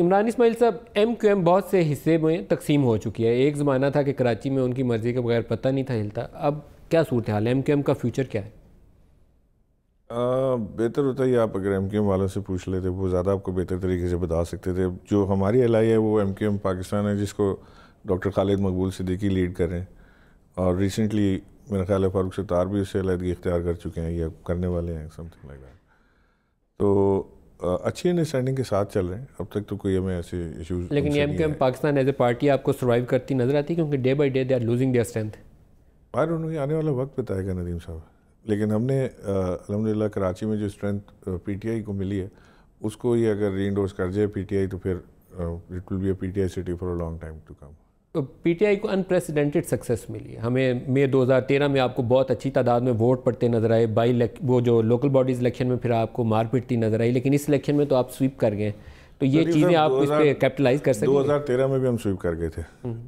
عمران اسماعیل صاحب M Q M بہت سے حصے میں تقسیم ہو چکی ہے ایک زمانہ تھا کہ کراچی میں ان کی مرضی کے بغیر پتہ نہیں تھا ہلتا اب کیا صورتحال ہے ایم کیو ایم کا فیوچر کیا ہے بہتر ہوتا ہے آپ اگر ایم کیو ایم والوں سے پوچھ لیتے وہ زیادہ آپ کو بہتر طریقے سے بتا سکتے تھے جو ہماری آئی ہے وہ ایم کیو ایم پاکستان ہے جس کو ڈاکٹر خالد مقبول صدیقی لیڈ کر رہے ہیں اور ریسنٹلی میرا خیال ہے فاروق ستار بھی اس سے علیحدگی اختیار کر چکے ہیں یا کرنے والے ہیں سم تھنگ لائک تو اچھی انڈرسٹینڈنگ کے ساتھ چل رہے ہیں اب تک تو کوئی ہمیں ایسے ایشوز نہیں لیکن ایز اے پارٹی آپ کو سروائیو کرتی نظر آتی کیونکہ day by day they are losing their strength don't انہوں یہ آنے والا وقت بتائے گا ندیم صاحب لیکن ہم نے الحمد للہ کراچی میں جو اسٹرینتھ پی ٹی آئی کو ملی ہے اس کو یہ اگر ری انڈورس کر جائے پی ٹی آئی تو پھر it will be a P T I city a long time to come P T I کو انپریسیڈنٹڈ سکسیس ملی ہمیں مے دو ہزار تیرہ میں آپ کو بہت اچھی تعداد میں ووٹ پڑتے نظر آئے بائی وہ جو لوکل باڈیز الیکشن میں پھر آپ کو مار پیٹتی نظر آئی لیکن اس الیکشن میں تو آپ سویپ کر گئے تو یہ چیزیں آپ اس پہ کیپٹلائز کر سکتے ہیں دو ہزار تیرہ میں بھی ہم سویپ کر گئے تھے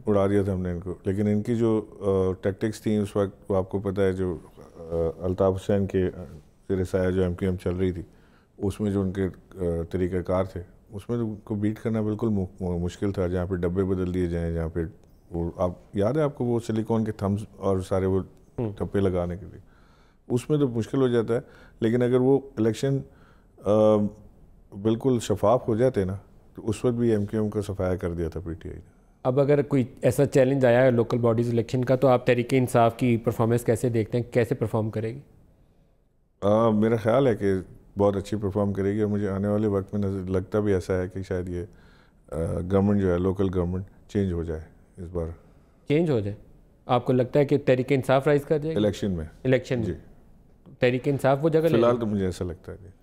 اڑا دیا تھا ہم نے ان کو لیکن ان کی جو ٹیکٹکس تھیں اس وقت وہ آپ کو پتا ہے جو الطاف حسین کے سایہ جو ایم کیو ایم چل رہی تھی اس میں جو ان کے طریقہ کار تھے اس میں کو بیٹ کرنا بالکل مشکل تھا جہاں پہ ڈبے بدل دیے جائیں جہاں پہ وہ آپ یاد ہے آپ کو وہ سلیکون کے تھمز اور سارے وہ ٹپے لگانے کے لیے اس میں تو مشکل ہو جاتا ہے لیکن اگر وہ الیکشن بالکل شفاف ہو جاتے نا تو اس وقت بھی ایم کیو ایم کا صفایا کر دیا تھا پی ٹی آئی نے اب اگر کوئی ایسا چیلنج آیا ہے لوکل باڈیز الیکشن کا تو آپ تحریک انصاف کی پرفارمنس کیسے دیکھتے ہیں کیسے پرفارم کرے گی میرا خیال ہے کہ بہت اچھی پرفارم کرے گی اور مجھے آنے والے وقت میں لگتا بھی ایسا ہے کہ شاید یہ گورنمنٹ جو ہے لوکل گورنمنٹ چینج ہو جائے اس بار چینج ہو جائے آپ کو لگتا ہے کہ تحریک انصاف رائز کر جائے الیکشن میں الیکشن جی تحریک انصاف وہ جگہ تو مجھے ایسا لگتا ہے جی۔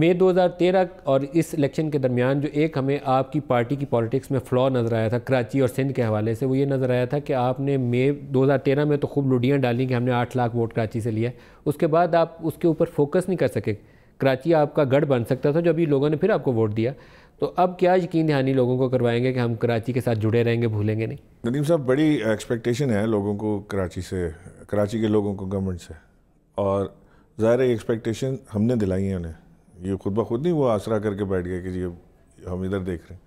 مئی دو ہزار تیرہ اور اس الیکشن کے درمیان جو ایک ہمیں آپ کی پارٹی کی پالیٹکس میں فلو نظر آیا تھا کراچی اور سندھ کے حوالے سے وہ یہ نظر آیا تھا کہ آپ نے مئی دو ہزار تیرہ میں تو خوب لڈیاں ڈالیں کہ ہم نے آٹھ لاکھ ووٹ کراچی سے لیا اس کے بعد آپ اس کے اوپر فوکس نہیں کر سکے کراچی آپ کا گڑھ بن سکتا تھا جو ابھی لوگوں نے پھر آپ کو ووٹ دیا تو اب کیا یقین دہانی لوگوں کو کروائیں گے کہ ہم کراچی کے ساتھ جڑے رہیں گے بھولیں گے نہیں ندیم صاحب بڑی ایکسپیکٹیشن ہے لوگوں کو کراچی سے کراچی کے لوگوں کو گورنمنٹ سے اور ظاہر ایکسپیکٹیشن ہم نے دلائی ہیں انہیں یہ خود بخود نہیں وہ آسرا کر کے بیٹھ گئے کہ جی ہم ادھر دیکھ رہے ہیں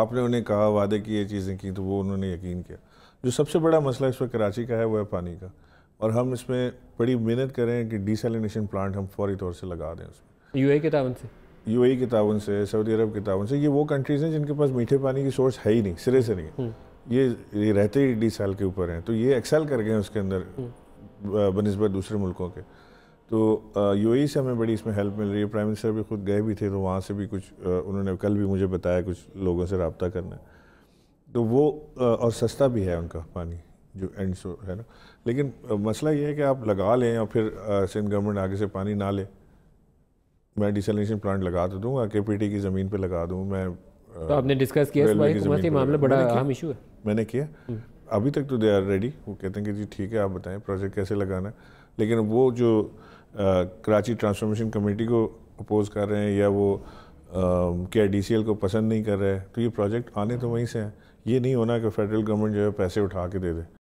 آپ نے انہیں کہا وعدے کی یہ چیزیں کی تو وہ انہوں نے یقین کیا جو سب سے بڑا مسئلہ اس وقت کراچی کا ہے وہ ہے پانی کا اور ہم اس میں بڑی محنت کریں کہ ڈیسیلینیشن پلانٹ ہم فوری طور سے لگا دیں اس میں یو اے کے تعاون سے یو اے کے تعاون سے سعودی عرب کے تعاون سے یہ وہ کنٹریز ہیں جن کے پاس میٹھے پانی کی سورس ہے ہی نہیں سرے سے نہیں یہ رہتے ہی ڈی سال کے اوپر ہیں تو یہ ایکسل کر گئے ہیں اس کے اندر بہ نسبت دوسرے ملکوں کے تو یو اے سے ہمیں بڑی اس میں ہیلپ مل رہی ہے پرائم منسٹر بھی خود گئے بھی تھے تو وہاں سے بھی کچھ انہوں نے کل بھی مجھے بتایا کچھ لوگوں سے رابطہ کرنا تو وہ اور سستا بھی ہے ان کا پانی جو اینڈ سو ہے نا لیکن مسئلہ یہ ہے کہ آپ لگا لیں اور پھر سندھ گورنمنٹ آگے سے پانی نہ لے میں ڈیسی پلانٹ لگا تو دوں گا کے پی ٹی کی زمین پہ لگا دوں میں تو آپ نے ڈسکس کیا معاملہ بڑا اہم ایشو ہے میں نے کیا ابھی تک تو دے آر ریڈی وہ کہتے ہیں کہ جی ٹھیک ہے آپ بتائیں پروجیکٹ کیسے لگانا ہے لیکن وہ جو کراچی ٹرانسفارمیشن کمیٹی کو اپوز کر رہے ہیں یا وہ کے ڈی سی ایل کو پسند نہیں کر رہے تو یہ پروجیکٹ آنے تو وہیں سے ہیں یہ نہیں ہونا کہ فیڈرل گورنمنٹ جو ہے پیسے اٹھا کے دے دے